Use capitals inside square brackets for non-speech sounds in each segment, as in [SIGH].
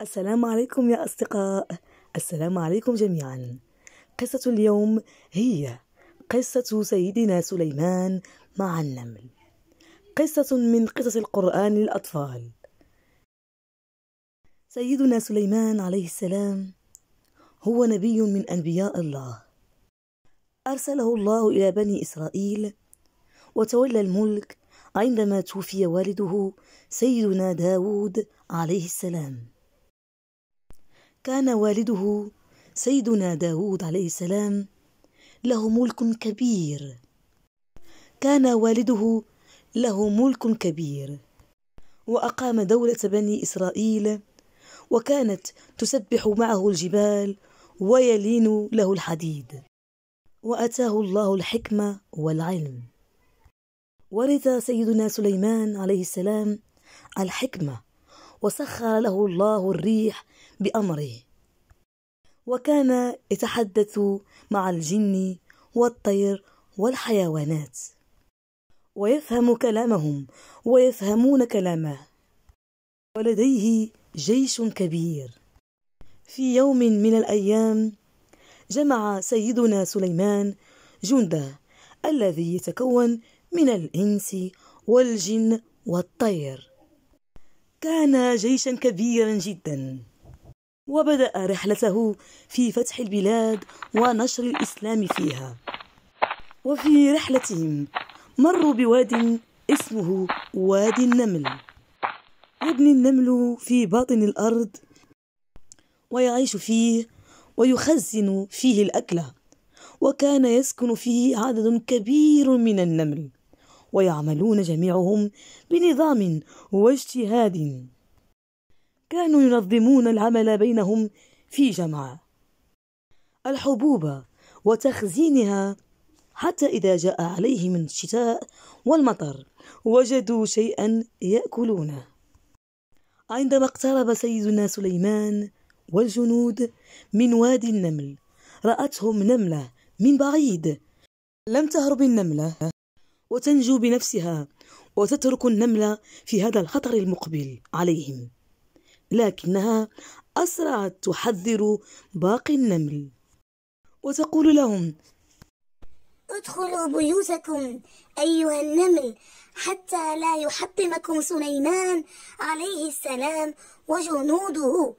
السلام عليكم يا أصدقاء السلام عليكم جميعا قصة اليوم هي قصة سيدنا سليمان مع النمل قصة من قصص القرآن للأطفال سيدنا سليمان عليه السلام هو نبي من أنبياء الله أرسله الله إلى بني إسرائيل وتولى الملك عندما توفي والده سيدنا داود عليه السلام كان والده سيدنا داود عليه السلام له ملك كبير كان والده له ملك كبير وأقام دولة بني إسرائيل وكانت تسبح معه الجبال ويلين له الحديد وأتاه الله الحكمة والعلم ورث سيدنا سليمان عليه السلام الحكمة وسخر له الله الريح بأمره وكان يتحدث مع الجن والطير والحيوانات ويفهم كلامهم ويفهمون كلامه ولديه جيش كبير في يوم من الأيام جمع سيدنا سليمان جنده الذي يتكون من الإنس والجن والطير كان جيشا كبيرا جدا وبدأ رحلته في فتح البلاد ونشر الإسلام فيها وفي رحلتهم مروا بواد اسمه وادي النمل يبني النمل في باطن الأرض ويعيش فيه ويخزن فيه الأكل وكان يسكن فيه عدد كبير من النمل ويعملون جميعهم بنظام واجتهاد كانوا ينظمون العمل بينهم في جمع الحبوب وتخزينها حتى إذا جاء عليهم الشتاء والمطر وجدوا شيئا يأكلونه عندما اقترب سيدنا سليمان والجنود من وادي النمل رأتهم نملة من بعيد لم تهرب النملة وتنجو بنفسها وتترك النمل في هذا الخطر المقبل عليهم لكنها أسرعت تحذر باقي النمل وتقول لهم ادخلوا بيوتكم أيها النمل حتى لا يحطمكم سليمان عليه السلام وجنوده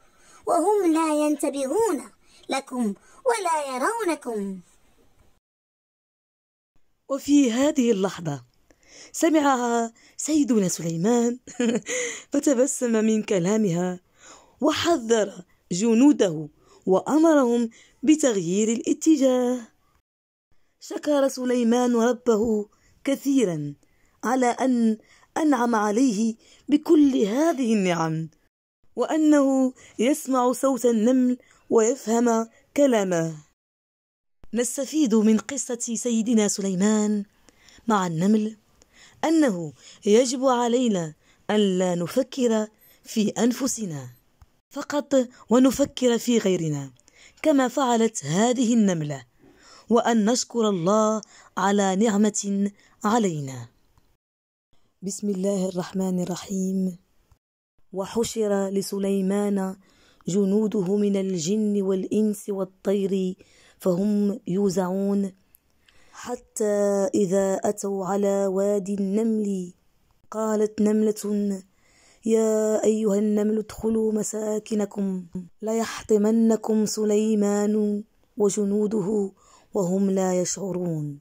وهم لا ينتبهون لكم ولا يرونكم وفي هذه اللحظة سمعها سيدنا سليمان [LAUGHS] فتبسم من كلامها وحذر جنوده وأمرهم بتغيير الاتجاه شكر سليمان ربه كثيرا على أن أنعم عليه بكل هذه النعم وأنه يسمع صوت النمل ويفهم كلامه نستفيد من قصة سيدنا سليمان مع النمل أنه يجب علينا ألا نفكر في أنفسنا فقط ونفكر في غيرنا كما فعلت هذه النملة وأن نشكر الله على نعمة علينا بسم الله الرحمن الرحيم وحشر لسليمان جنوده من الجن والإنس والطير فهم يوزعون حتى إذا أتوا على وادي النمل قالت نملة يا أيها النمل ادخلوا مساكنكم ليحطمنكم سليمان وجنوده وهم لا يشعرون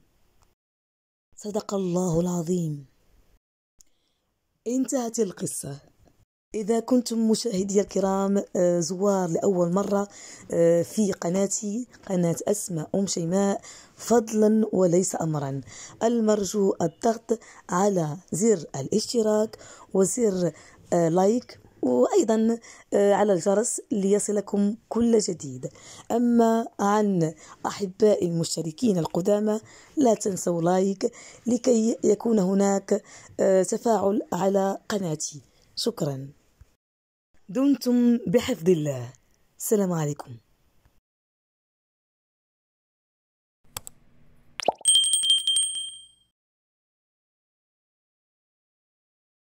صدق الله العظيم انتهت القصه إذا كنتم مشاهدي الكرام آه، زوار لأول مرة آه، في قناتي قناة أسماء أم شيماء فضلا وليس أمرا المرجو الضغط على زر الاشتراك وزر آه، لايك وأيضا على الجرس ليصلكم كل جديد أما عن أحباء المشتركين القدامى لا تنسوا لايك لكي يكون هناك تفاعل على قناتي شكرا دمتم بحفظ الله السلام عليكم